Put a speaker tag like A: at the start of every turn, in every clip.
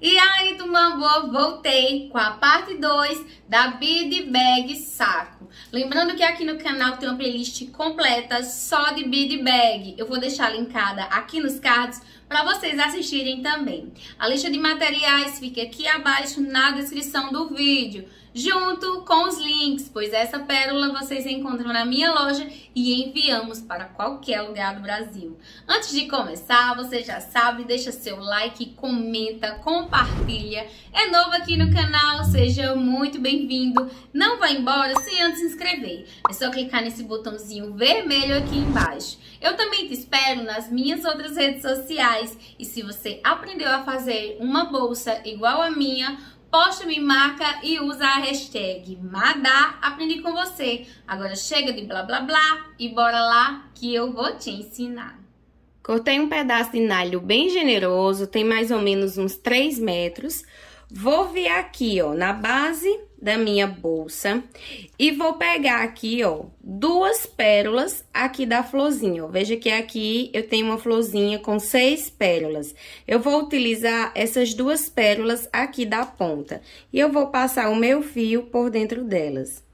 A: E aí, boa, voltei com a parte 2 da bead bag saco. Lembrando que aqui no canal tem uma playlist completa só de bead bag. Eu vou deixar linkada aqui nos cards para vocês assistirem também. A lista de materiais fica aqui abaixo na descrição do vídeo junto com os links, pois essa pérola vocês encontram na minha loja e enviamos para qualquer lugar do Brasil. Antes de começar, você já sabe, deixa seu like, comenta, compartilha. É novo aqui no canal, seja muito bem-vindo. Não vá embora sem antes se inscrever. É só clicar nesse botãozinho vermelho aqui embaixo. Eu também te espero nas minhas outras redes sociais e se você aprendeu a fazer uma bolsa igual a minha, Poste me marca e usa a hashtag Madá, aprendi com você. Agora chega de blá blá blá e bora lá que eu vou te ensinar. Cortei um pedaço de nalho bem generoso, tem mais ou menos uns 3
B: metros. Vou vir aqui, ó, na base da minha bolsa e vou pegar aqui, ó, duas pérolas aqui da florzinha, ó. Veja que aqui eu tenho uma florzinha com seis pérolas. Eu vou utilizar essas duas pérolas aqui da ponta e eu vou passar o meu fio por dentro delas.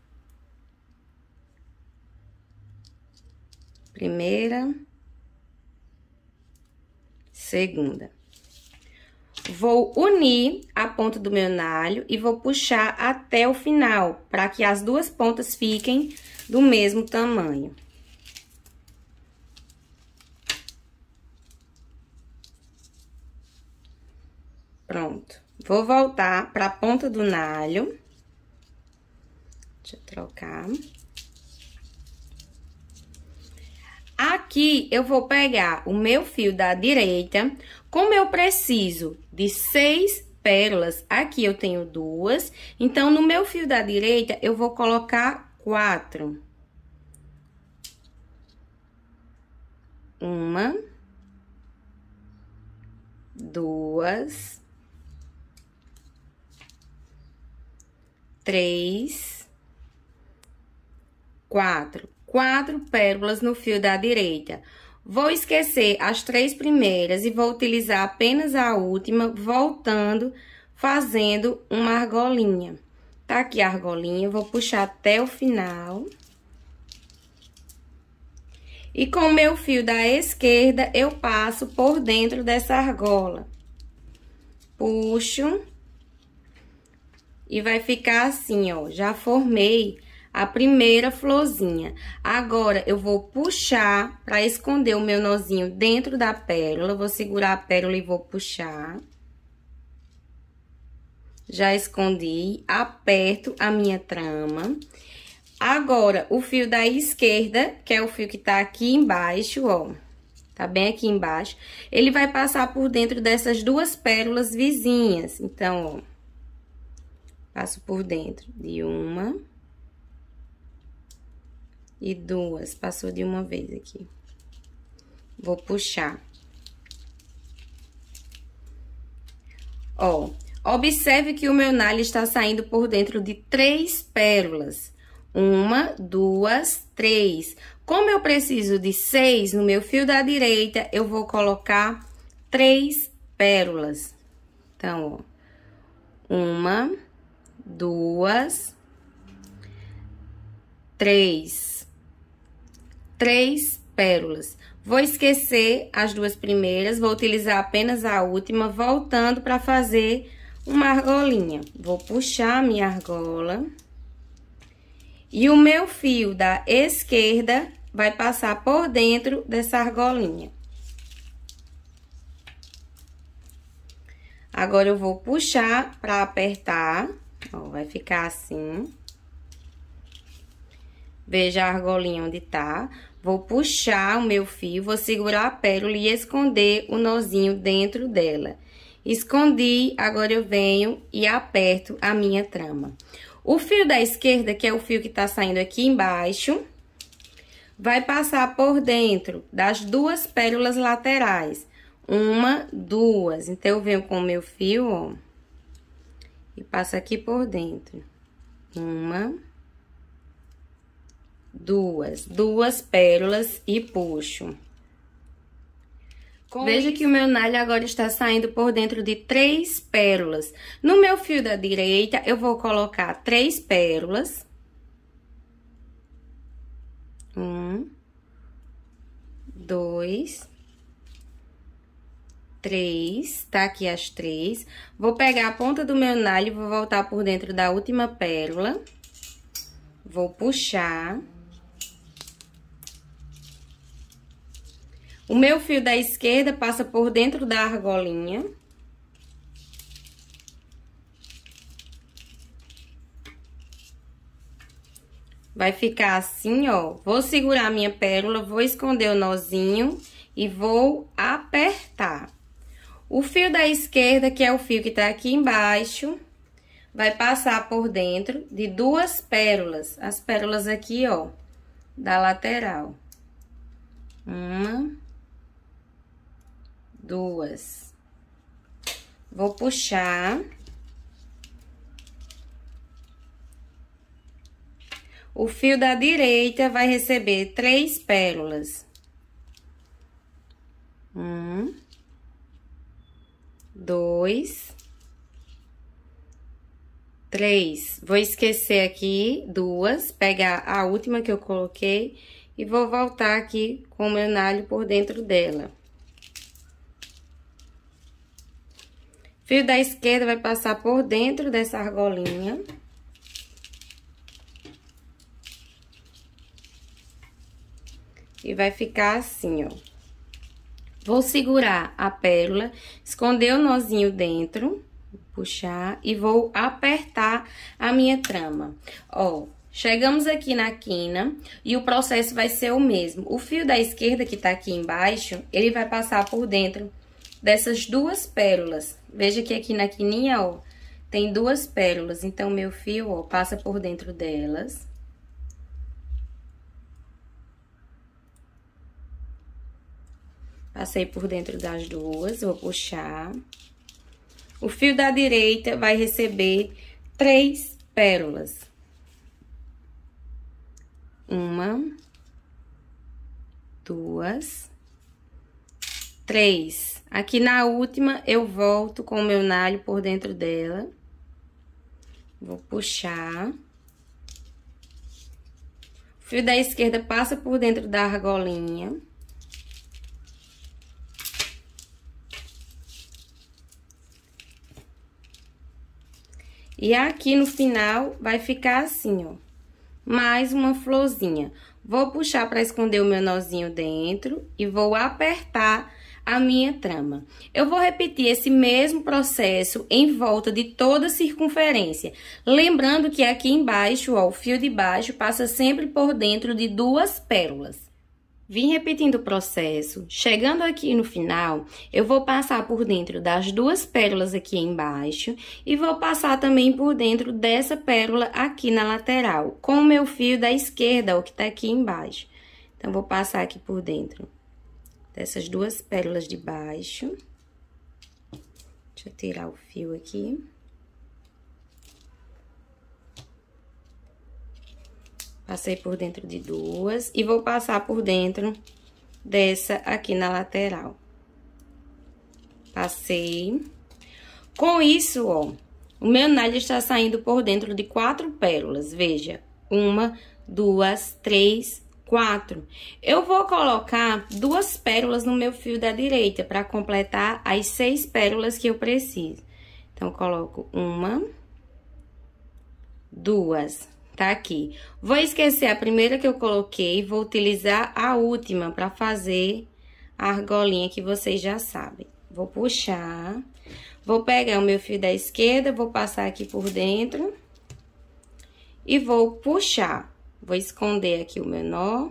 B: Primeira, segunda. Vou unir a ponta do meu nalho e vou puxar até o final, para que as duas pontas fiquem do mesmo tamanho. Pronto. Vou voltar para a ponta do nalho. Deixa eu trocar. Aqui eu vou pegar o meu fio da direita, como eu preciso de seis pérolas, aqui eu tenho duas, então no meu fio da direita eu vou colocar quatro. Uma, duas, três, quatro quatro pérolas no fio da direita. Vou esquecer as três primeiras e vou utilizar apenas a última, voltando, fazendo uma argolinha. Tá aqui a argolinha, vou puxar até o final. E com o meu fio da esquerda, eu passo por dentro dessa argola. Puxo. E vai ficar assim, ó, já formei a primeira florzinha. Agora, eu vou puxar para esconder o meu nozinho dentro da pérola. vou segurar a pérola e vou puxar. Já escondi, aperto a minha trama. Agora, o fio da esquerda, que é o fio que tá aqui embaixo, ó. Tá bem aqui embaixo. Ele vai passar por dentro dessas duas pérolas vizinhas. Então, ó. Passo por dentro de uma e duas. Passou de uma vez aqui. Vou puxar. Ó, observe que o meu nalho está saindo por dentro de três pérolas. Uma, duas, três. Como eu preciso de seis, no meu fio da direita, eu vou colocar três pérolas. Então, ó. Uma, duas, três três pérolas. Vou esquecer as duas primeiras, vou utilizar apenas a última, voltando para fazer uma argolinha. Vou puxar a minha argola. E o meu fio da esquerda vai passar por dentro dessa argolinha. Agora, eu vou puxar para apertar, ó, vai ficar assim. Veja a argolinha onde tá. Vou puxar o meu fio, vou segurar a pérola e esconder o nozinho dentro dela. Escondi, agora eu venho e aperto a minha trama. O fio da esquerda, que é o fio que tá saindo aqui embaixo, vai passar por dentro das duas pérolas laterais. Uma, duas. Então, eu venho com o meu fio, ó, e passo aqui por dentro. Uma, duas duas, duas pérolas e puxo. Com Veja isso. que o meu nalho agora está saindo por dentro de três pérolas. No meu fio da direita, eu vou colocar três pérolas. Um, dois, três, tá aqui as três. Vou pegar a ponta do meu nalho, vou voltar por dentro da última pérola. Vou puxar. O meu fio da esquerda passa por dentro da argolinha. Vai ficar assim, ó. Vou segurar a minha pérola, vou esconder o nozinho e vou apertar. O fio da esquerda, que é o fio que tá aqui embaixo, vai passar por dentro de duas pérolas. As pérolas aqui, ó, da lateral. Uma duas. Vou puxar. O fio da direita vai receber três pérolas. Um, dois, três. Vou esquecer aqui duas, pegar a última que eu coloquei e vou voltar aqui com o meu nalho por dentro dela. Fio da esquerda vai passar por dentro dessa argolinha. E vai ficar assim, ó. Vou segurar a pérola, esconder o nozinho dentro, puxar e vou apertar a minha trama. Ó, Chegamos aqui na quina e o processo vai ser o mesmo. O fio da esquerda que tá aqui embaixo, ele vai passar por dentro dessas duas pérolas. Veja que aqui na quininha, ó, tem duas pérolas, então, meu fio, ó, passa por dentro delas. Passei por dentro das duas, vou puxar. O fio da direita vai receber três pérolas. Uma, duas, três. Aqui na última, eu volto com o meu nalho por dentro dela. Vou puxar. O fio da esquerda passa por dentro da argolinha. E aqui no final vai ficar assim, ó. Mais uma florzinha. Vou puxar para esconder o meu nozinho dentro e vou apertar a minha trama. Eu vou repetir esse mesmo processo em volta de toda a circunferência, lembrando que aqui embaixo, ó, o fio de baixo passa sempre por dentro de duas pérolas. Vim repetindo o
A: processo,
B: chegando aqui no final, eu vou passar por dentro das duas pérolas aqui embaixo e vou passar também por dentro dessa pérola aqui na lateral, com o meu fio da esquerda, o que tá aqui embaixo. Então, vou passar aqui por dentro dessas duas pérolas de baixo. Deixa eu tirar o fio aqui. Passei por dentro de duas e vou passar por dentro dessa aqui na lateral. Passei. Com isso, ó, o meu nalho está saindo por dentro de quatro pérolas. Veja, uma, duas, três, Quatro, eu vou colocar duas pérolas no meu fio da direita para completar as seis pérolas que eu preciso. Então, coloco uma, duas, tá aqui. Vou esquecer a primeira que eu coloquei, vou utilizar a última para fazer a argolinha que vocês já sabem. Vou puxar, vou pegar o meu fio da esquerda, vou passar aqui por dentro e vou puxar. Vou esconder aqui o menor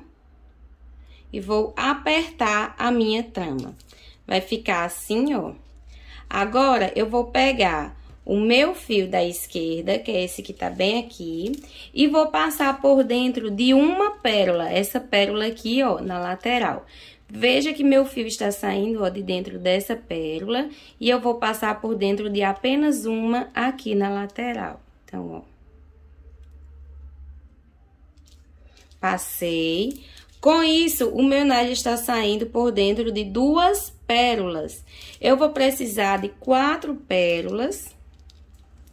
B: E vou apertar a minha trama. Vai ficar assim, ó. Agora, eu vou pegar o meu fio da esquerda, que é esse que tá bem aqui, e vou passar por dentro de uma pérola, essa pérola aqui, ó, na lateral. Veja que meu fio está saindo, ó, de dentro dessa pérola, e eu vou passar por dentro de apenas uma aqui na lateral. Então, ó. Passei. Com isso, o meu nariz está saindo por dentro de duas pérolas. Eu vou precisar de quatro pérolas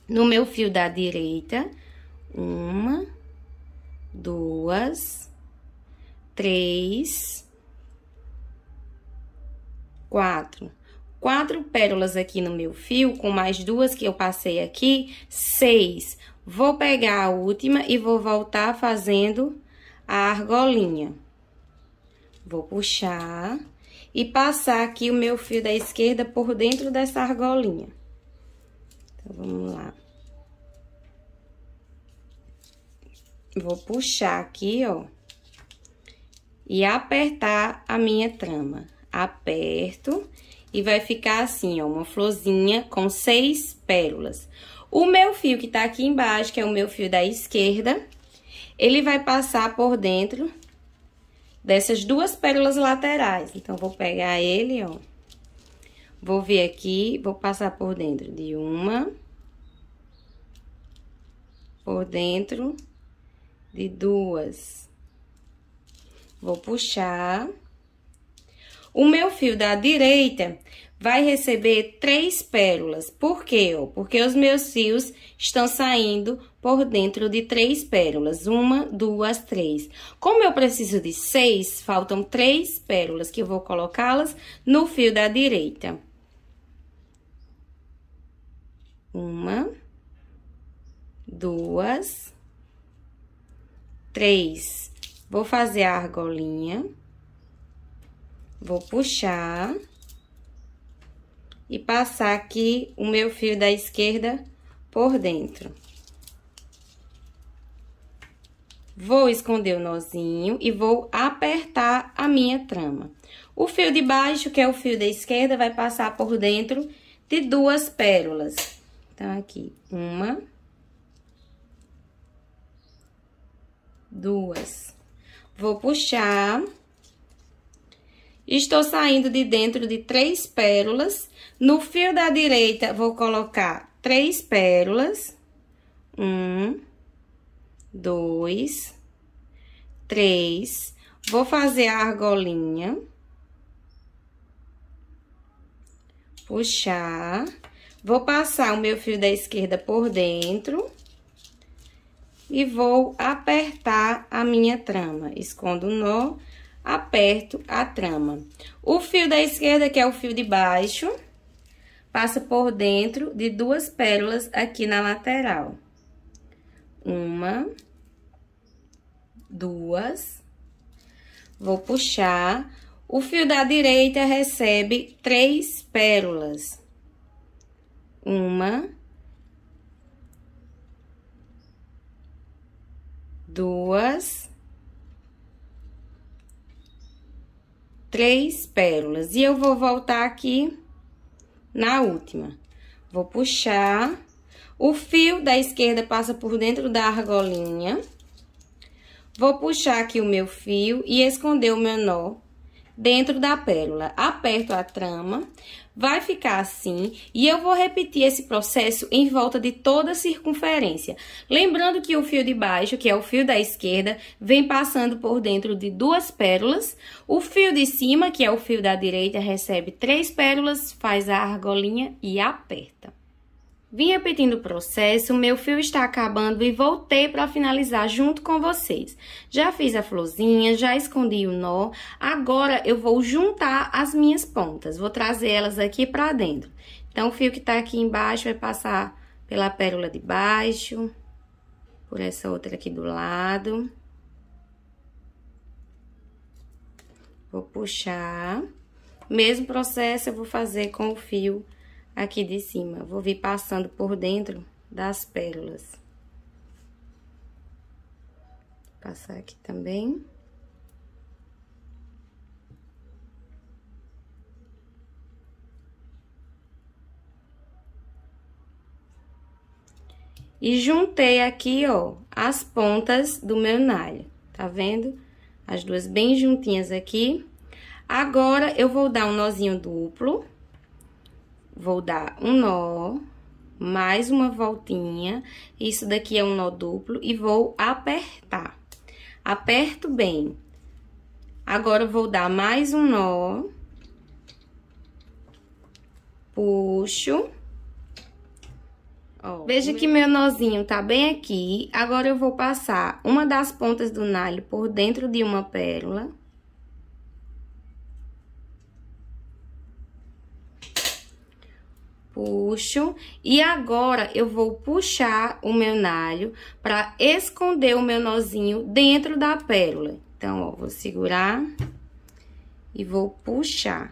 B: no meu fio da direita. Uma, duas, três, quatro. Quatro pérolas aqui no meu fio, com mais duas que eu passei aqui, seis. Vou pegar a última e vou voltar fazendo a argolinha. Vou puxar e passar aqui o meu fio da esquerda por dentro dessa argolinha. Então, vamos lá. Vou puxar aqui, ó, e apertar a minha trama. Aperto e vai ficar assim, ó, uma florzinha com seis pérolas. O meu fio que tá aqui embaixo, que é o meu fio da esquerda, ele vai passar por dentro dessas duas pérolas laterais. Então, vou pegar ele, ó. Vou vir aqui, vou passar por dentro de uma. Por dentro de duas. Vou puxar. O meu fio da direita vai receber três pérolas. Por quê? Porque os meus fios estão saindo por dentro de três pérolas. Uma, duas, três. Como eu preciso de seis, faltam três pérolas que eu vou colocá-las no fio da direita. Uma, duas, três. Vou fazer a argolinha. Vou puxar e passar aqui o meu fio da esquerda por dentro. Vou esconder o nozinho e vou apertar a minha trama. O fio de baixo, que é o fio da esquerda, vai passar por dentro de duas pérolas. Então, aqui, uma, duas. Vou puxar Estou saindo de dentro de três pérolas. No fio da direita, vou colocar três pérolas. Um, dois, três. Vou fazer a argolinha. Puxar. Vou passar o meu fio da esquerda por dentro. E vou apertar a minha trama. Escondo o nó aperto a trama. O fio da esquerda, que é o fio de baixo, passa por dentro de duas pérolas aqui na lateral. Uma, duas, vou puxar. O fio da direita recebe três pérolas. Uma, duas, três pérolas. E eu vou voltar aqui na última. Vou puxar. O fio da esquerda passa por dentro da argolinha. Vou puxar aqui o meu fio e esconder o meu nó dentro da pérola. Aperto a trama, vai ficar assim, e eu vou repetir esse processo em volta de toda a circunferência. Lembrando que o fio de baixo, que é o fio da esquerda, vem passando por dentro de duas pérolas. O fio de cima, que é o fio da direita, recebe três pérolas, faz a argolinha e aperta. Vim repetindo o processo, meu fio está acabando e voltei para finalizar junto com vocês. Já fiz a florzinha, já escondi o nó, agora eu vou juntar as minhas pontas, vou trazer elas aqui para dentro. Então, o fio que está aqui embaixo vai passar pela pérola de baixo, por essa outra aqui do lado. Vou puxar. Mesmo processo eu vou fazer com o fio aqui de cima. Vou vir passando por dentro das pérolas. Passar aqui também. E juntei aqui, ó, as pontas do meu nalho, tá vendo? As duas bem juntinhas aqui. Agora, eu vou dar um nozinho duplo vou dar um nó, mais uma voltinha, isso daqui é um nó duplo, e vou apertar. Aperto bem. Agora, vou dar mais um nó, puxo. Ó, Veja que meu nozinho tá bem aqui. Agora, eu vou passar uma das pontas do nalho por dentro de uma pérola. puxo e agora eu vou puxar o meu nalho para esconder o meu nozinho dentro da pérola. Então, ó, vou segurar e vou puxar.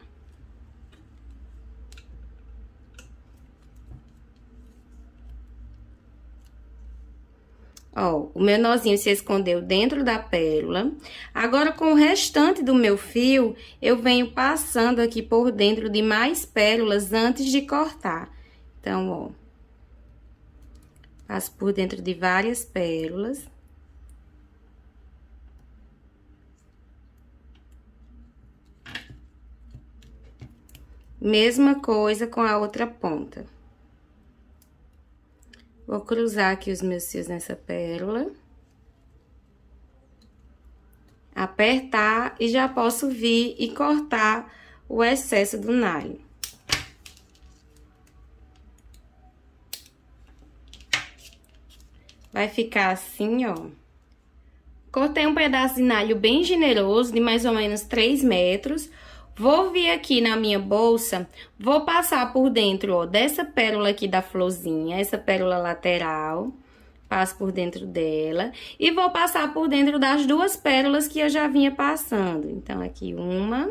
B: Ó, o meu nozinho se escondeu dentro da pérola. Agora, com o restante do meu fio, eu venho passando aqui por dentro de mais pérolas antes de cortar. Então, ó, passo por dentro de várias pérolas. Mesma coisa com a outra ponta. Vou cruzar aqui os meus fios nessa pérola. Apertar e já posso vir e cortar o excesso do nalho. Vai ficar assim, ó. Cortei um pedaço de nalho bem generoso, de mais ou menos 3 metros. Vou vir aqui na minha bolsa, vou passar por dentro, ó, dessa pérola aqui da florzinha, essa pérola lateral. Passo por dentro dela. E vou passar por dentro das duas pérolas que eu já vinha passando. Então, aqui uma,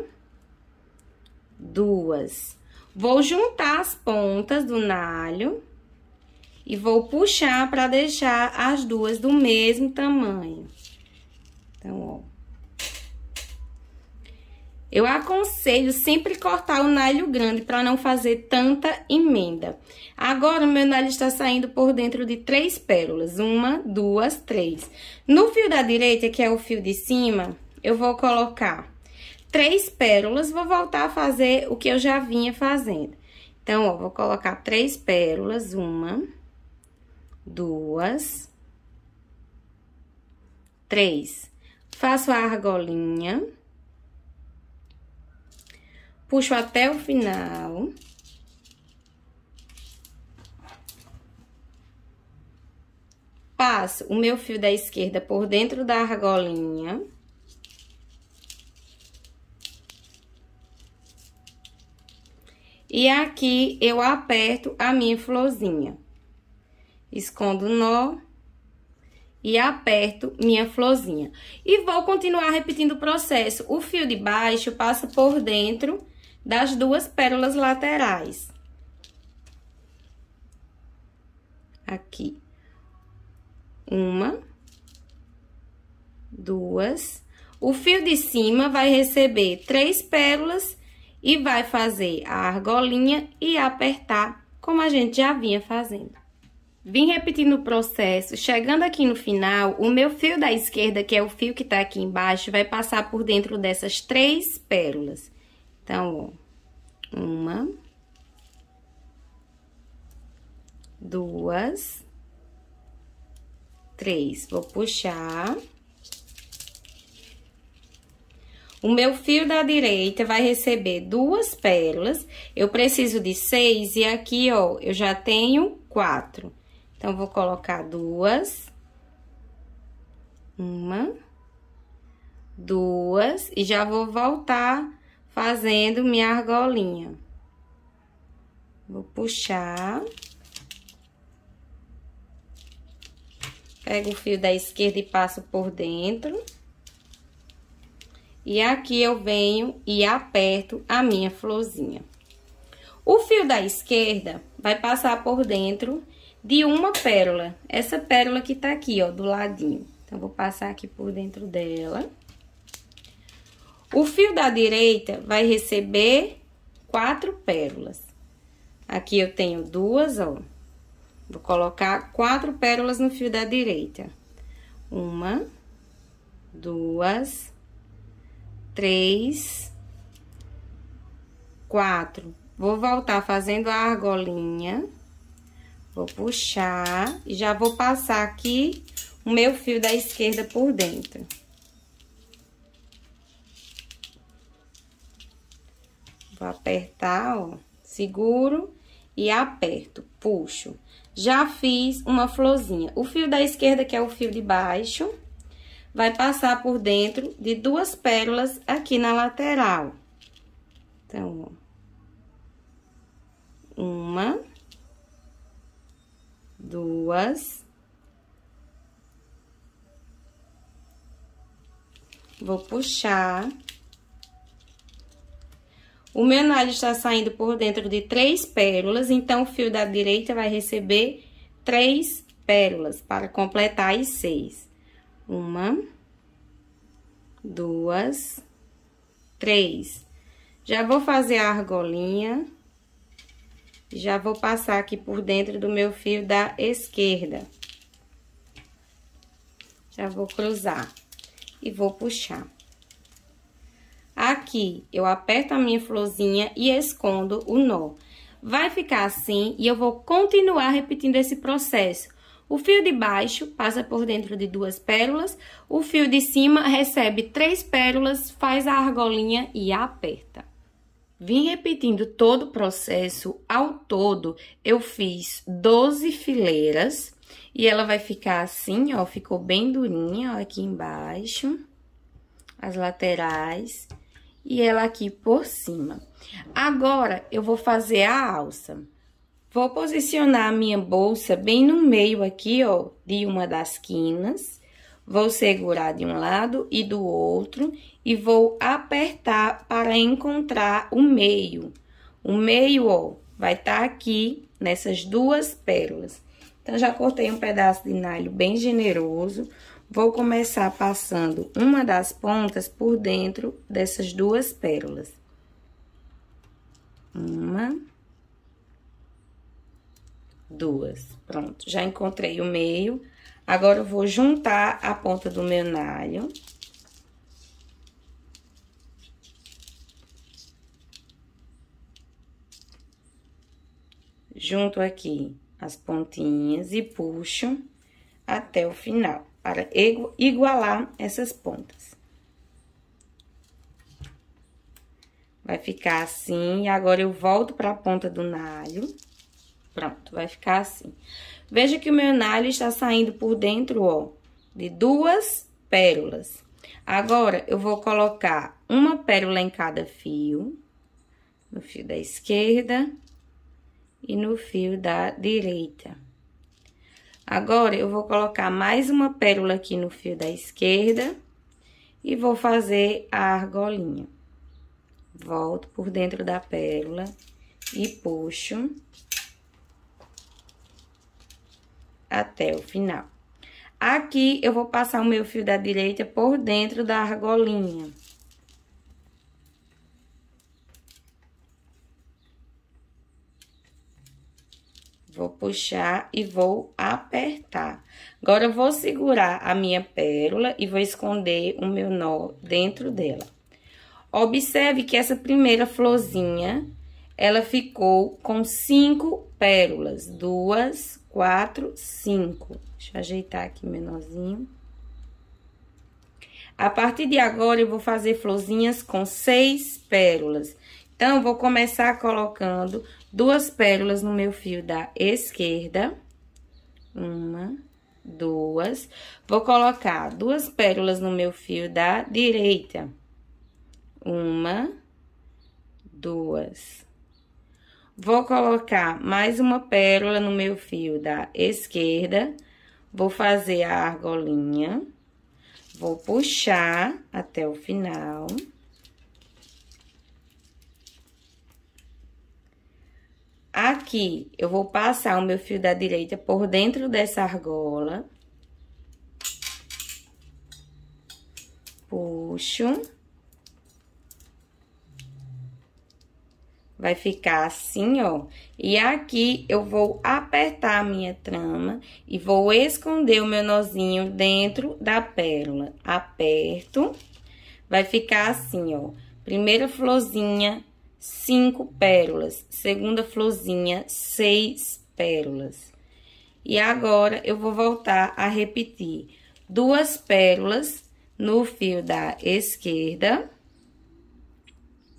B: duas. Vou juntar as pontas do nalho e vou puxar para deixar as duas do mesmo tamanho. Então, ó, eu aconselho sempre cortar o nalho grande para não fazer tanta emenda. Agora, o meu nalho está saindo por dentro de três pérolas. Uma, duas, três. No fio da direita, que é o fio de cima, eu vou colocar três pérolas. Vou voltar a fazer o que eu já vinha fazendo. Então, ó, vou colocar três pérolas. Uma, duas, três. Faço a argolinha puxo até o final. Passo o meu fio da esquerda por dentro da argolinha. E aqui eu aperto a minha florzinha. Escondo o nó e aperto minha florzinha. E vou continuar repetindo o processo. O fio de baixo passa por dentro das duas pérolas laterais. Aqui. Uma, duas. O fio de cima vai receber três pérolas e vai fazer a argolinha e apertar, como a gente já vinha fazendo. Vim repetindo o processo, chegando aqui no final, o meu fio da esquerda, que é o fio que tá aqui embaixo, vai passar por dentro dessas três pérolas. Então, uma, duas, três. Vou puxar. O meu fio da direita vai receber duas pérolas. Eu preciso de seis e aqui, ó, eu já tenho quatro. Então, vou colocar duas. Uma. Duas. E já vou voltar fazendo minha argolinha. Vou puxar. Pego o fio da esquerda e passo por dentro. E aqui eu venho e aperto a minha florzinha. O fio da esquerda vai passar por dentro de uma pérola. Essa pérola que tá aqui, ó, do ladinho. Então, vou passar aqui por dentro dela. O fio da direita vai receber quatro pérolas. Aqui eu tenho duas, ó. Vou colocar quatro pérolas no fio da direita. Uma, duas, três, quatro. Vou voltar fazendo a argolinha. Vou puxar e já vou passar aqui o meu fio da esquerda por dentro. Vou apertar, ó, seguro e aperto, puxo. Já fiz uma florzinha. O fio da esquerda, que é o fio de baixo, vai passar por dentro de duas pérolas aqui na lateral. Então, ó. Uma. Duas. Vou puxar. O meu nalho está saindo por dentro de três pérolas, então o fio da direita vai receber três pérolas para completar as seis. Uma, duas, três. Já vou fazer a argolinha, já vou passar aqui por dentro do meu fio da esquerda. Já vou cruzar e vou puxar. Aqui, eu aperto a minha florzinha e escondo o nó. Vai ficar assim e eu vou continuar repetindo esse processo. O fio de baixo passa por dentro de duas pérolas, o fio de cima recebe três pérolas, faz a argolinha e aperta. Vim repetindo todo o processo, ao todo eu fiz 12 fileiras e ela vai ficar assim, ó, ficou bem durinha, ó, aqui embaixo, as laterais e ela aqui por cima. Agora, eu vou fazer a alça. Vou posicionar a minha bolsa bem no meio aqui, ó, de uma das quinas. Vou segurar de um lado e do outro e vou apertar para encontrar o meio. O meio, ó, vai estar tá aqui nessas duas pérolas. Então, já cortei um pedaço de nylon bem generoso. Vou começar passando uma das pontas por dentro dessas duas pérolas. Uma. Duas. Pronto, já encontrei o meio. Agora, eu vou juntar a ponta do meu nalho. Junto aqui as pontinhas e puxo até o final para igualar essas pontas. Vai ficar assim, e agora eu volto para a ponta do nalho. Pronto, vai ficar assim. Veja que o meu nalho está saindo por dentro, ó, de duas pérolas. Agora, eu vou colocar uma pérola em cada fio, no fio da esquerda e no fio da direita. Agora, eu vou colocar mais uma pérola aqui no fio da esquerda e vou fazer a argolinha. Volto por dentro da pérola e puxo até o final. Aqui, eu vou passar o meu fio da direita por dentro da argolinha. Vou puxar e vou apertar. Agora, eu vou segurar a minha pérola e vou esconder o meu nó dentro dela. Observe que essa primeira florzinha, ela ficou com cinco pérolas. Duas, quatro, cinco. Deixa eu ajeitar aqui meu nozinho. A partir de agora, eu vou fazer florzinhas com seis pérolas. Então, vou começar colocando duas pérolas no meu fio da esquerda. Uma, duas. Vou colocar duas pérolas no meu fio da direita. Uma, duas. Vou colocar mais uma pérola no meu fio da esquerda. Vou fazer a argolinha. Vou puxar até o final. Aqui, eu vou passar o meu fio da direita por dentro dessa argola. Puxo. Vai ficar assim, ó. E aqui, eu vou apertar a minha trama e vou esconder o meu nozinho dentro da pérola. Aperto. Vai ficar assim, ó. Primeira florzinha, cinco pérolas. Segunda florzinha, seis pérolas. E agora, eu vou voltar a repetir duas pérolas no fio da esquerda.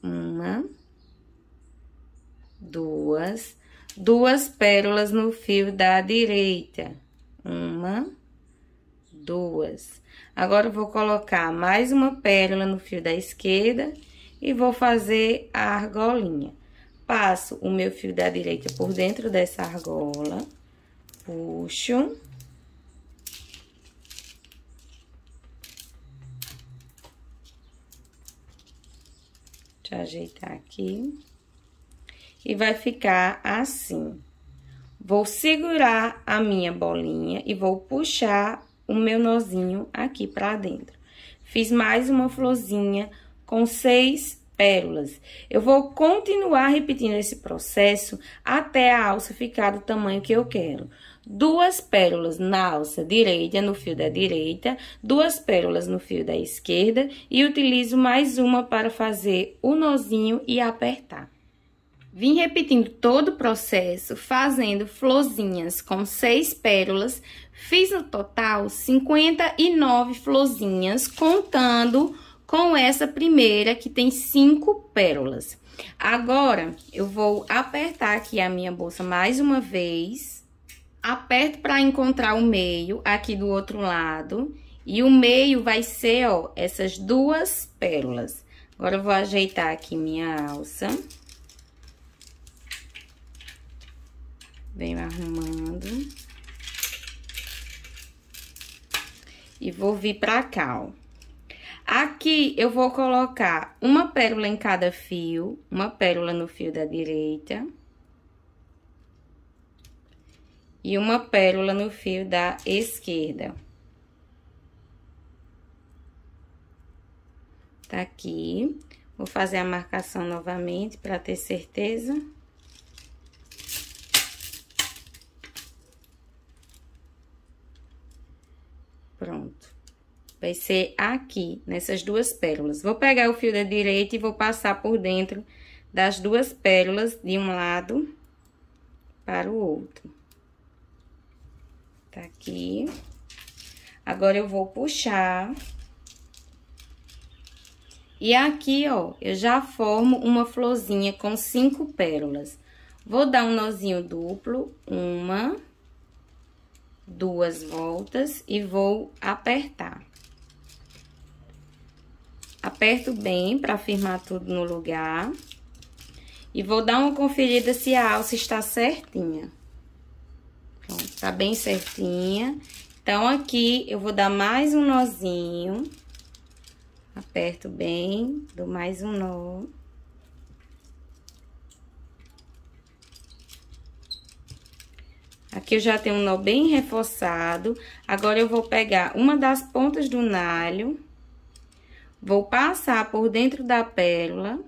B: Uma, duas, duas pérolas no fio da direita. Uma, duas. Agora, vou colocar mais uma pérola no fio da esquerda e vou fazer a argolinha. Passo o meu fio da direita por dentro dessa argola, puxo. Deixa eu ajeitar aqui. E vai ficar assim. Vou segurar a minha bolinha e vou puxar o meu nozinho aqui pra dentro. Fiz mais uma florzinha, com seis pérolas. Eu vou continuar repetindo esse processo até a alça ficar do tamanho que eu quero. Duas pérolas na alça direita, no fio da direita, duas pérolas no fio da esquerda e utilizo mais uma para fazer o nozinho e apertar.
A: Vim repetindo todo o processo, fazendo florzinhas com seis pérolas. Fiz no total 59 florzinhas, contando com essa primeira que tem cinco pérolas.
B: Agora, eu vou apertar aqui a minha bolsa mais uma vez. Aperto para encontrar o meio aqui do outro lado. E o meio vai ser, ó, essas duas pérolas. Agora, eu vou ajeitar aqui minha alça. Venho arrumando. E vou vir pra cá, ó. Aqui eu vou colocar uma pérola em cada fio, uma pérola no fio da direita e uma pérola no fio da esquerda. Tá aqui. Vou fazer a marcação novamente para ter certeza. Pronto. Vai ser aqui, nessas duas pérolas. Vou pegar o fio da direita e vou passar por dentro das duas pérolas de um lado para o outro. Tá aqui. Agora, eu vou puxar. E aqui, ó, eu já formo uma florzinha com cinco pérolas. Vou dar um nozinho duplo, uma, duas voltas e vou apertar aperto bem para firmar tudo no lugar. E vou dar uma conferida se a alça está certinha. Pronto, tá bem certinha. Então, aqui eu vou dar mais um nozinho. Aperto bem, dou mais um nó. Aqui eu já tenho um nó bem reforçado. Agora, eu vou pegar uma das pontas do nalho Vou passar por dentro da pérola.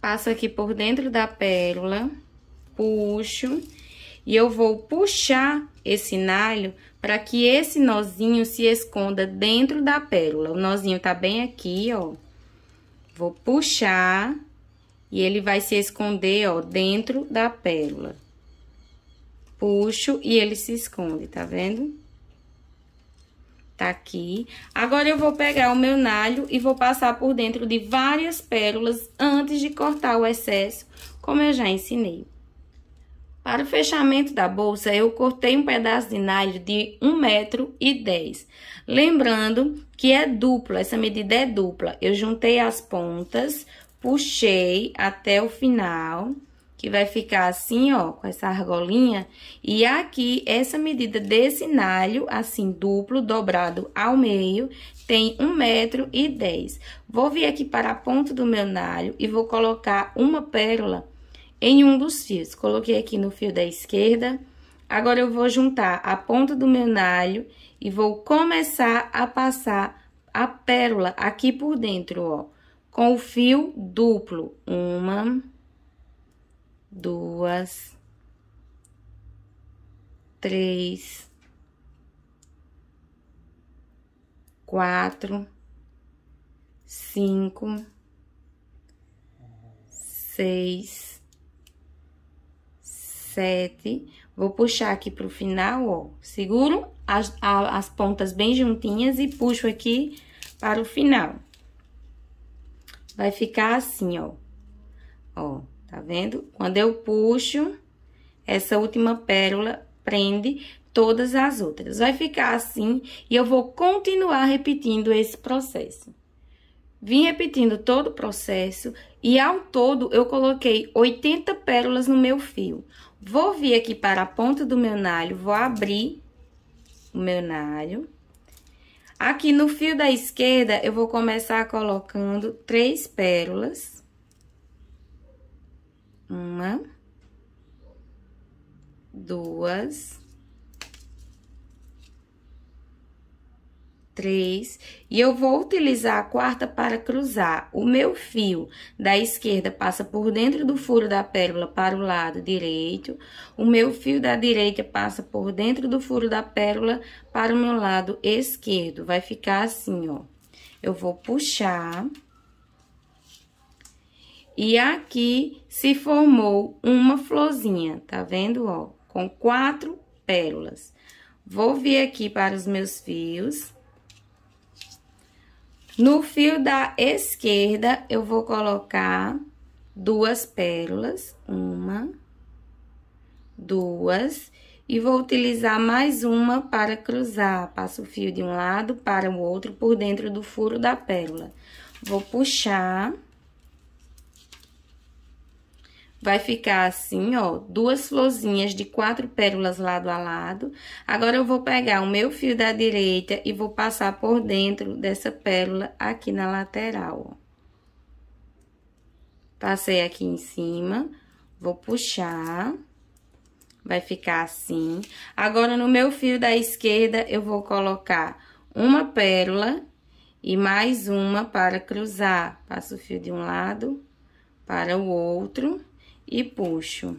B: Passo aqui por dentro da pérola. Puxo. E eu vou puxar esse nalho para que esse nozinho se esconda dentro da pérola. O nozinho tá bem aqui, ó. Vou puxar e ele vai se esconder, ó, dentro da pérola. Puxo e ele se esconde, tá vendo? tá aqui. Agora, eu vou pegar o meu nalho e vou passar por dentro de várias pérolas antes de cortar o excesso, como eu já ensinei. Para o fechamento da bolsa, eu cortei um pedaço de nylon de 1,10 metro e Lembrando que é dupla, essa medida é dupla. Eu juntei as pontas, puxei até o final que vai ficar assim, ó, com essa argolinha. E aqui, essa medida desse nalho, assim, duplo, dobrado ao meio, tem um metro e dez Vou vir aqui para a ponta do meu nalho e vou colocar uma pérola em um dos fios. Coloquei aqui no fio da esquerda. Agora, eu vou juntar a ponta do meu nalho e vou começar a passar a pérola aqui por dentro, ó, com o fio duplo. Uma, duas, três, quatro, cinco, seis, sete. Vou puxar aqui pro final, ó. Seguro as, a, as pontas bem juntinhas e puxo aqui para o final. Vai ficar assim, ó. Ó. Tá vendo? Quando eu puxo, essa última pérola prende todas as outras. Vai ficar assim e eu vou continuar repetindo esse processo. Vim repetindo todo o processo e ao todo eu coloquei 80 pérolas no meu fio. Vou vir aqui para a ponta do meu nalho, vou abrir o meu nalho. Aqui no fio da esquerda eu vou começar colocando três pérolas. Uma, duas, três. E eu vou utilizar a quarta para cruzar. O meu fio da esquerda passa por dentro do furo da pérola para o lado direito. O meu fio da direita passa por dentro do furo da pérola para o meu lado esquerdo. Vai ficar assim, ó. Eu vou puxar... E aqui se formou uma florzinha, tá vendo, ó? Com quatro pérolas. Vou vir aqui para os meus fios. No fio da esquerda, eu vou colocar duas pérolas. Uma, duas. E vou utilizar mais uma para cruzar. Passo o fio de um lado para o outro por dentro do furo da pérola. Vou puxar... Vai ficar assim, ó, duas florzinhas de quatro pérolas lado a lado. Agora, eu vou pegar o meu fio da direita e vou passar por dentro dessa pérola aqui na lateral, ó. Passei aqui em cima, vou puxar... Vai ficar assim. Agora, no meu fio da esquerda, eu vou colocar uma pérola e mais uma para cruzar. Passo o fio de um lado para o outro e puxo.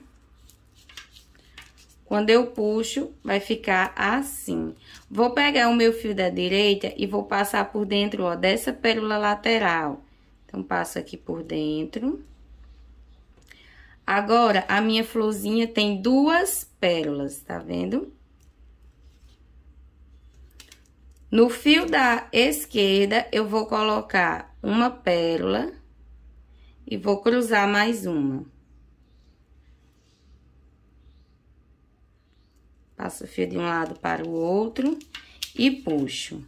B: Quando eu puxo, vai ficar assim. Vou pegar o meu fio da direita e vou passar por dentro, ó, dessa pérola lateral. Então, passo aqui por dentro. Agora, a minha florzinha tem duas pérolas, tá vendo? No fio da esquerda, eu vou colocar uma pérola e vou cruzar mais uma. Passo o fio de um lado para o outro e puxo.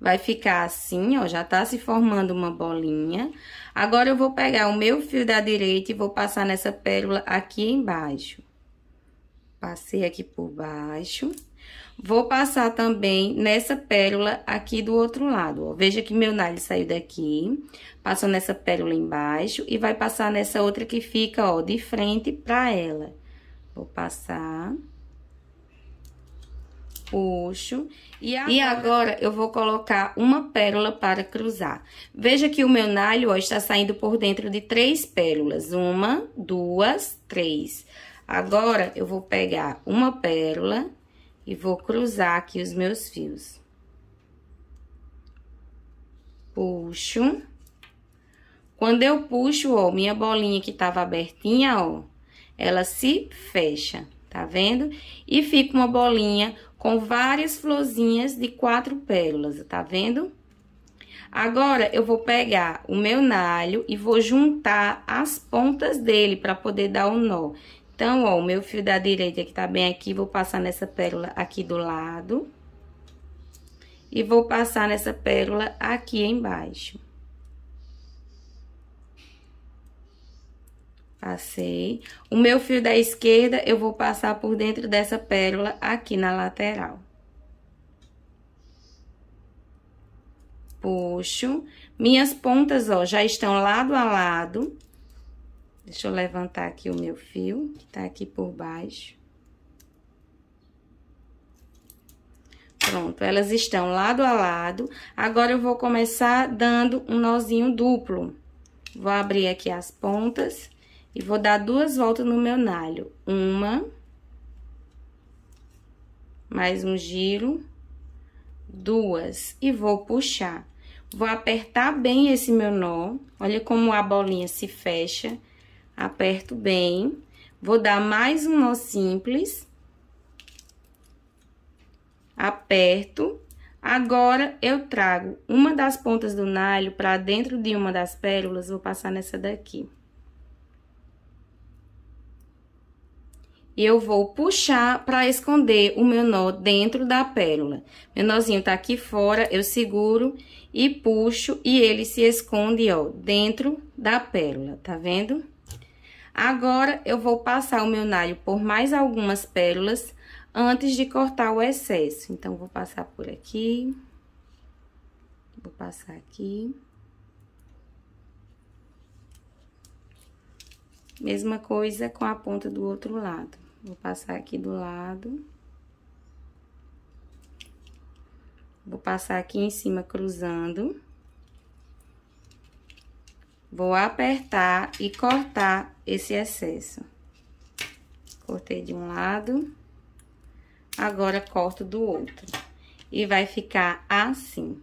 B: Vai ficar assim, ó, já tá se formando uma bolinha. Agora, eu vou pegar o meu fio da direita e vou passar nessa pérola aqui embaixo. Passei aqui por baixo. Vou passar também nessa pérola aqui do outro lado, ó. Veja que meu nalho saiu daqui, passou nessa pérola embaixo e vai passar nessa outra que fica, ó, de frente pra ela. Vou passar puxo. E agora... e agora eu vou colocar uma pérola para cruzar. Veja que o meu nalho, ó, está saindo por dentro de três pérolas. Uma, duas, três. Agora, eu vou pegar uma pérola e vou cruzar aqui os meus fios. Puxo. Quando eu puxo, ó, minha bolinha que estava abertinha, ó, ela se fecha tá vendo? E fica uma bolinha com várias florzinhas de quatro pérolas, tá vendo? Agora, eu vou pegar o meu nalho e vou juntar as pontas dele para poder dar o um nó. Então, ó, o meu fio da direita que tá bem aqui, vou passar nessa pérola aqui do lado. E vou passar nessa pérola aqui embaixo. Passei. O meu fio da esquerda, eu vou passar por dentro dessa pérola aqui na lateral. Puxo. Minhas pontas, ó, já estão lado a lado. Deixa eu levantar aqui o meu fio, que tá aqui por baixo. Pronto, elas estão lado a lado. Agora, eu vou começar dando um nozinho duplo. Vou abrir aqui as pontas e vou dar duas voltas no meu nalho. Uma. Mais um giro. Duas. E vou puxar. Vou apertar bem esse meu nó. Olha como a bolinha se fecha. Aperto bem. Vou dar mais um nó simples. Aperto. Agora, eu trago uma das pontas do nalho para dentro de uma das pérolas. Vou passar nessa daqui. e eu vou puxar para esconder o meu nó dentro da pérola. Meu nozinho tá aqui fora, eu seguro e puxo e ele se esconde, ó, dentro da pérola, tá vendo? Agora, eu vou passar o meu nalho por mais algumas pérolas antes de cortar o excesso. Então, vou passar por aqui. Vou passar aqui. Mesma coisa com a ponta do outro lado. Vou passar aqui do lado. Vou passar aqui em cima cruzando. Vou apertar e cortar esse excesso. Cortei de um lado. Agora, corto do outro. E vai ficar assim.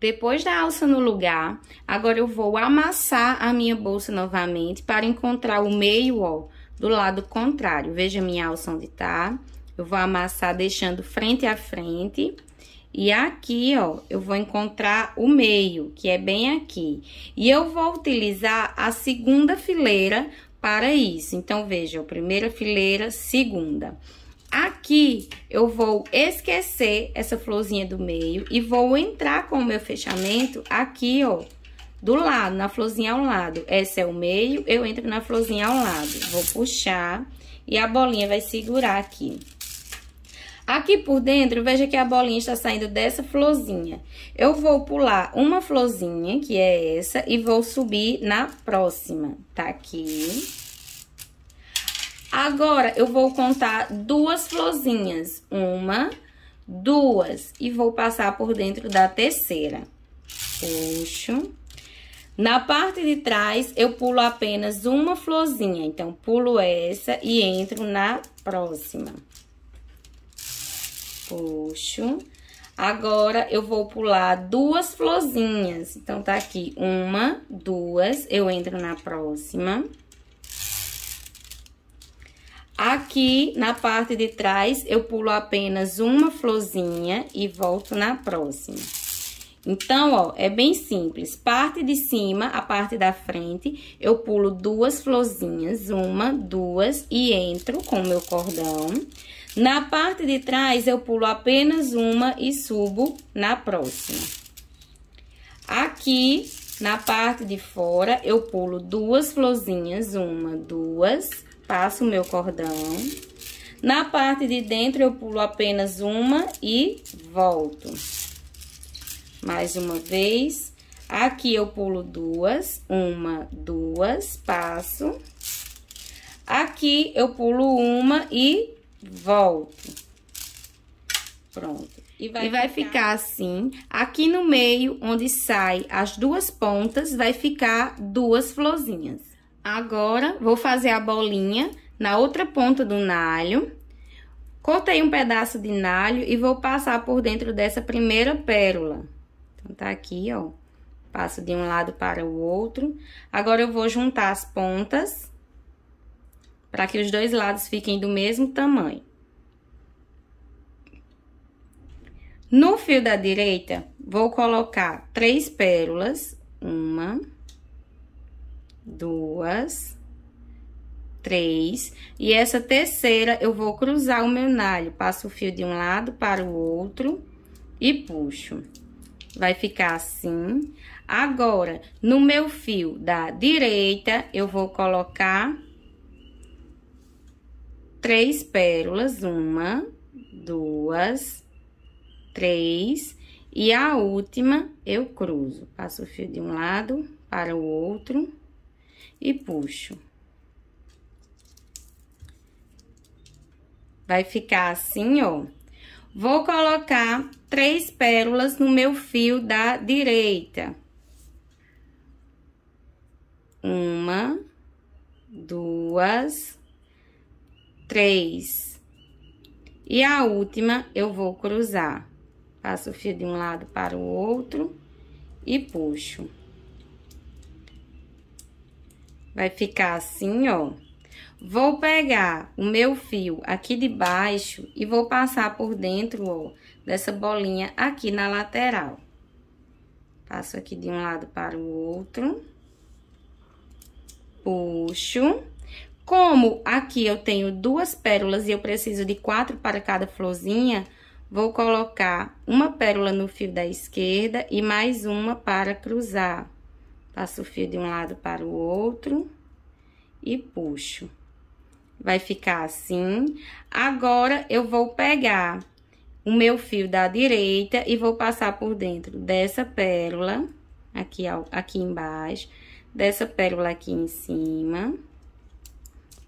B: Depois da alça no lugar, agora eu vou amassar a minha bolsa novamente para encontrar o meio, ó do lado contrário. Veja minha alça onde tá. Eu vou amassar deixando frente a frente. E aqui, ó, eu vou encontrar o meio, que é bem aqui. E eu vou utilizar a segunda fileira para isso. Então, veja, primeira fileira, segunda. Aqui, eu vou esquecer essa florzinha do meio e vou entrar com o meu fechamento aqui, ó, do lado, na florzinha ao lado. Essa é o meio, eu entro na florzinha ao lado. Vou puxar e a bolinha vai segurar aqui. Aqui por dentro, veja que a bolinha está saindo dessa florzinha. Eu vou pular uma florzinha, que é essa, e vou subir na próxima. Tá aqui. Agora, eu vou contar duas florzinhas. Uma, duas. E vou passar por dentro da terceira. Puxo. Na parte de trás, eu pulo apenas uma florzinha. Então, pulo essa e entro na próxima. Puxo. Agora, eu vou pular duas florzinhas. Então, tá aqui uma, duas, eu entro na próxima. Aqui, na parte de trás, eu pulo apenas uma florzinha e volto na próxima. Então, ó, é bem simples. Parte de cima, a parte da frente, eu pulo duas florzinhas, uma, duas, e entro com o meu cordão. Na parte de trás, eu pulo apenas uma e subo na próxima. Aqui, na parte de fora, eu pulo duas florzinhas, uma, duas, passo o meu cordão. Na parte de dentro, eu pulo apenas uma e volto mais uma vez. Aqui eu pulo duas, uma, duas, passo. Aqui eu pulo uma e volto. Pronto. E vai, e vai ficar... ficar assim. Aqui no meio, onde sai as duas pontas, vai ficar duas florzinhas. Agora, vou fazer a bolinha na outra ponta do nalho. Cortei um pedaço de nalho e vou passar por dentro dessa primeira pérola. Então, tá aqui, ó. Passo de um lado para o outro. Agora, eu vou juntar as pontas para que os dois lados fiquem do mesmo tamanho. No fio da direita, vou colocar três pérolas. Uma, duas, três. E essa terceira, eu vou cruzar o meu nalho. Passo o fio de um lado para o outro e puxo vai ficar assim. Agora, no meu fio da direita, eu vou colocar três pérolas, uma, duas, três, e a última eu cruzo. Passo o fio de um lado para o outro e puxo. Vai ficar assim, ó. Vou colocar três pérolas no meu fio da direita. Uma, duas, três. E a última eu vou cruzar. Passo o fio de um lado para o outro e puxo. Vai ficar assim, ó. Vou pegar o meu fio aqui de baixo e vou passar por dentro, ó, dessa bolinha aqui na lateral. Passo aqui de um lado para o outro. Puxo. Como aqui eu tenho duas pérolas e eu preciso de quatro para cada florzinha, vou colocar uma pérola no fio da esquerda e mais uma para cruzar. Passo o fio de um lado para o outro e puxo. Vai ficar assim. Agora, eu vou pegar o meu fio da direita e vou passar por dentro dessa pérola, aqui, aqui embaixo, dessa pérola aqui em cima,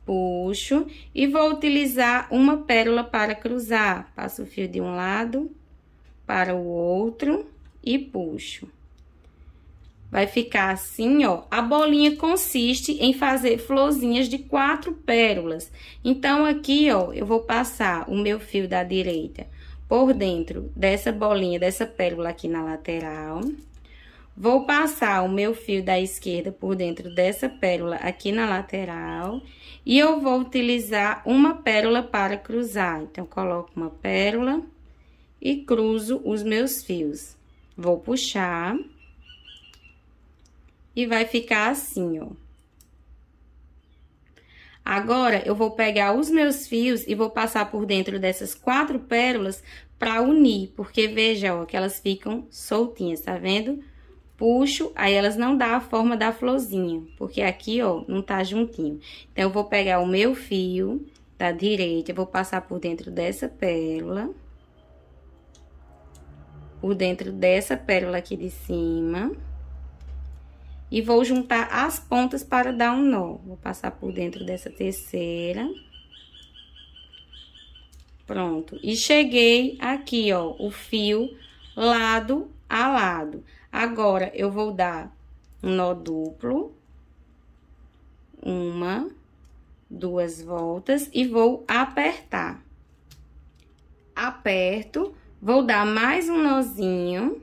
B: puxo e vou utilizar uma pérola para cruzar. Passo o fio de um lado para o outro e puxo. Vai ficar assim, ó. A bolinha consiste em fazer florzinhas de quatro pérolas. Então, aqui, ó, eu vou passar o meu fio da direita por dentro dessa bolinha, dessa pérola aqui na lateral. Vou passar o meu fio da esquerda por dentro dessa pérola aqui na lateral. E eu vou utilizar uma pérola para cruzar. Então, coloco uma pérola e cruzo os meus fios. Vou puxar. E vai ficar assim, ó. Agora, eu vou pegar os meus fios e vou passar por dentro dessas quatro pérolas para unir, porque veja, ó, que elas ficam soltinhas, tá vendo? Puxo, aí elas não dá a forma da florzinha, porque aqui, ó, não tá juntinho. Então, eu vou pegar o meu fio da direita, vou passar por dentro dessa pérola, por dentro dessa pérola aqui de cima... E vou juntar as pontas para dar um nó. Vou passar por dentro dessa terceira. Pronto. E cheguei aqui, ó, o fio lado a lado. Agora, eu vou dar um nó duplo. Uma, duas voltas e vou apertar. Aperto, vou dar mais um nozinho.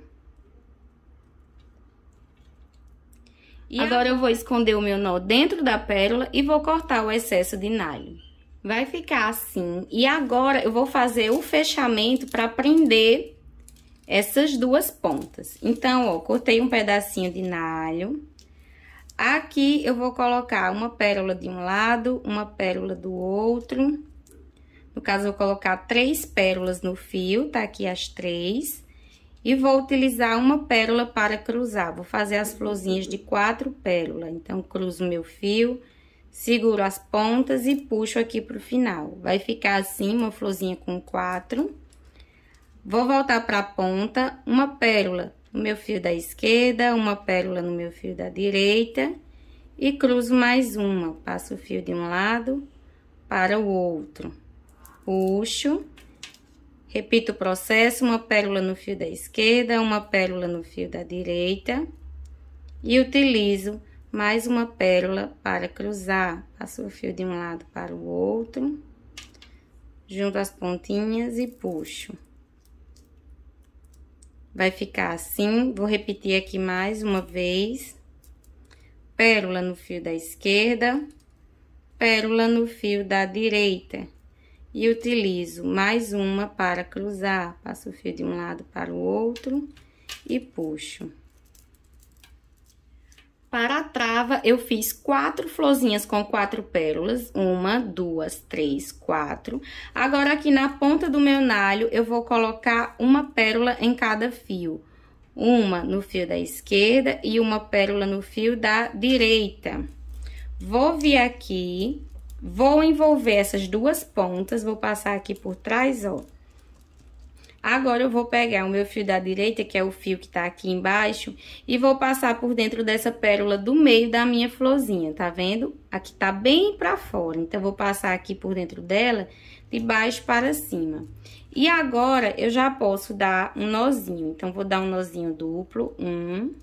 B: E agora eu vou esconder o meu nó dentro da pérola e vou cortar o excesso de nylon. Vai ficar assim. E agora eu vou fazer o fechamento para prender essas duas pontas. Então, ó, cortei um pedacinho de nylon. Aqui eu vou colocar uma pérola de um lado, uma pérola do outro. No caso, eu vou colocar três pérolas no fio, tá aqui as três. E vou utilizar uma pérola para cruzar. Vou fazer as florzinhas de quatro pérolas. Então, cruzo meu fio, seguro as pontas e puxo aqui pro final. Vai ficar assim, uma florzinha com quatro. Vou voltar para a ponta, uma pérola no meu fio da esquerda, uma pérola no meu fio da direita. E cruzo mais uma. Passo o fio de um lado para o outro. Puxo Repito o processo, uma pérola no fio da esquerda, uma pérola no fio da direita e utilizo mais uma pérola para cruzar. Passo o fio de um lado para o outro, junto as pontinhas e puxo. Vai ficar assim, vou repetir aqui mais uma vez. Pérola no fio da esquerda, pérola no fio da direita e utilizo mais uma para cruzar, passo o fio de um lado para o outro e puxo. Para a trava, eu fiz quatro florzinhas com quatro pérolas, uma, duas, três, quatro. Agora, aqui na ponta do meu nalho, eu vou colocar uma pérola em cada fio. Uma no fio da esquerda e uma pérola no fio da direita. Vou vir aqui Vou envolver essas duas pontas, vou passar aqui por trás, ó. Agora, eu vou pegar o meu fio da direita, que é o fio que tá aqui embaixo, e vou passar por dentro dessa pérola do meio da minha florzinha, tá vendo? Aqui tá bem pra fora, então, vou passar aqui por dentro dela, de baixo para cima. E agora, eu já posso dar um nozinho, então, vou dar um nozinho duplo, um,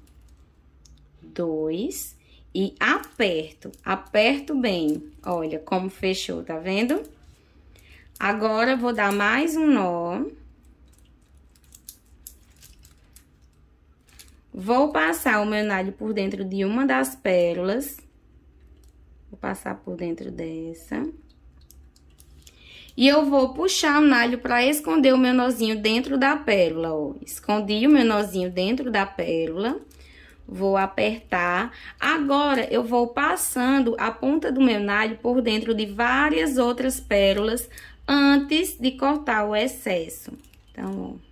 B: dois, e aperto, aperto bem. Olha como fechou, tá vendo? Agora, vou dar mais um nó. Vou passar o meu nalho por dentro de uma das pérolas. Vou passar por dentro dessa. E eu vou puxar o nalho para esconder o meu nozinho dentro da pérola, ó. Escondi o meu nozinho dentro da pérola. Vou apertar. Agora, eu vou passando a ponta do meu nalho por dentro de várias outras pérolas antes de cortar o excesso. Então, ó.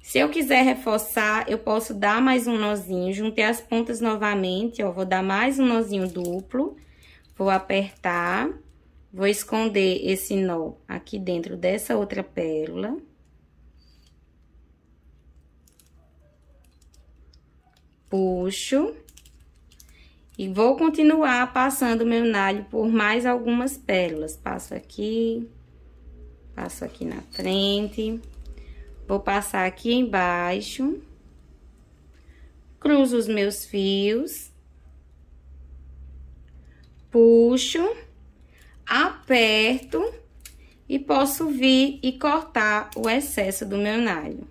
B: Se eu quiser reforçar, eu posso dar mais um nozinho, juntei as pontas novamente, ó, vou dar mais um nozinho duplo, vou apertar, vou esconder esse nó aqui dentro dessa outra pérola. puxo. E vou continuar passando meu nalho por mais algumas pérolas. Passo aqui, passo aqui na frente, vou passar aqui embaixo, cruzo os meus fios, puxo, aperto e posso vir e cortar o excesso do meu nalho.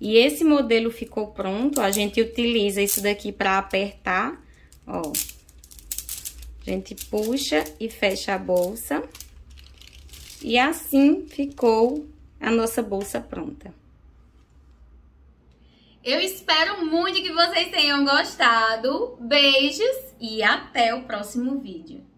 B: E esse modelo ficou pronto, a gente utiliza isso daqui para apertar, ó. A gente puxa e fecha a bolsa. E assim ficou a nossa bolsa pronta.
A: Eu espero muito que vocês tenham gostado. Beijos e até o próximo vídeo.